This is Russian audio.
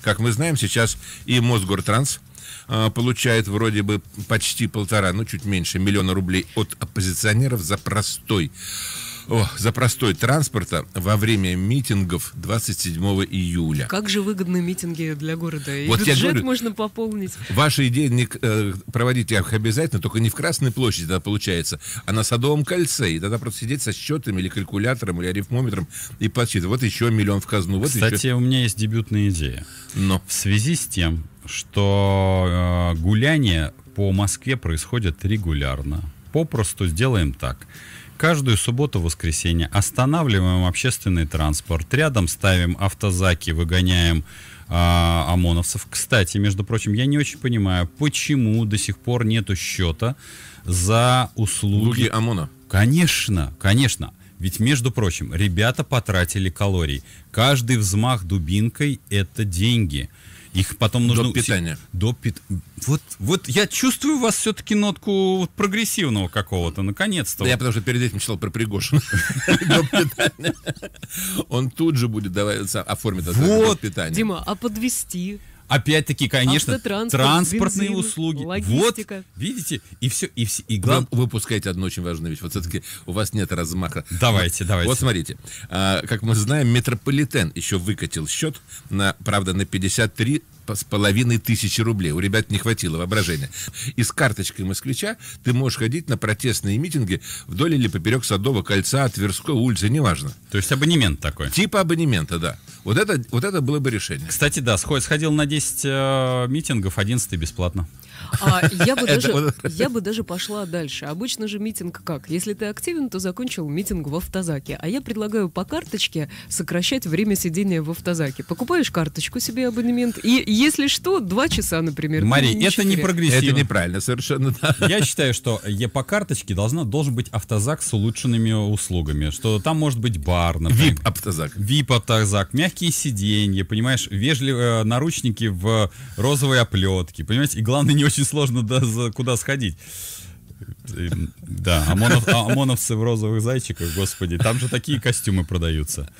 Как мы знаем, сейчас и Мосгортранс а, получает вроде бы почти полтора, ну чуть меньше миллиона рублей от оппозиционеров за простой о, за простой транспорта во время митингов 27 июля. Как же выгодны митинги для города. И вот бюджет я говорю, можно пополнить. Ваши идеи не, э, проводить их обязательно, только не в Красной площади тогда получается, а на Садовом кольце. И тогда просто сидеть со счетами или калькулятором, или арифмометром и подсчитывать. Вот еще миллион в казну. Вот Кстати, еще... у меня есть дебютная идея. Но. Ну? В связи с тем, что э, гуляние по Москве происходит регулярно. Попросту сделаем так каждую субботу-воскресенье останавливаем общественный транспорт, рядом ставим автозаки, выгоняем а, ОМОНовцев. Кстати, между прочим, я не очень понимаю, почему до сих пор нету счета за услуги... Услуги ОМОНа? Конечно, конечно. Ведь, между прочим, ребята потратили калорий. Каждый взмах дубинкой – это деньги. Их потом нужно... До питания. До пит... вот, вот я чувствую у вас все-таки нотку прогрессивного какого-то, наконец-то. Да я потому что перед этим читал про Пригожина. До питания. Он тут же будет давать, оформит это питание. Дима, а подвести? Опять-таки, конечно, транспортные бензин, услуги. Логистика. Вот, видите, и все, и все. И глав, вы выпускаете одну очень важную вещь. Вот все-таки у вас нет размаха. Давайте, вот, давайте. Вот смотрите, а, как мы знаем, метрополитен еще выкатил счет, на, правда, на 53 с половиной тысячи рублей. У ребят не хватило воображения. И с карточкой москвича ты можешь ходить на протестные митинги вдоль или поперек Садового кольца, Тверской улицы, неважно. То есть абонемент такой? Типа абонемента, да. Вот это, вот это было бы решение. Кстати, да, сходил на 10 э, митингов, 11 бесплатно. А, я, бы даже, я бы даже пошла дальше. Обычно же митинг как? Если ты активен, то закончил митинг в автозаке. А я предлагаю по карточке сокращать время сидения в автозаке. Покупаешь карточку себе абонемент и если что, два часа, например. Мария, ну, это не прогрессивно. Это неправильно совершенно. Да. Я считаю, что е э, по карточке должна, должен быть автозак с улучшенными услугами. Что там может быть бар, например. VIP-автозак. вип автозак мягкие сиденья, понимаешь, вежливые э, наручники в розовой оплетке, понимаете? И главное, не очень сложно да, за, куда сходить. Э, да, ОМОНов, ОМОНовцы в розовых зайчиках, господи, там же такие костюмы продаются.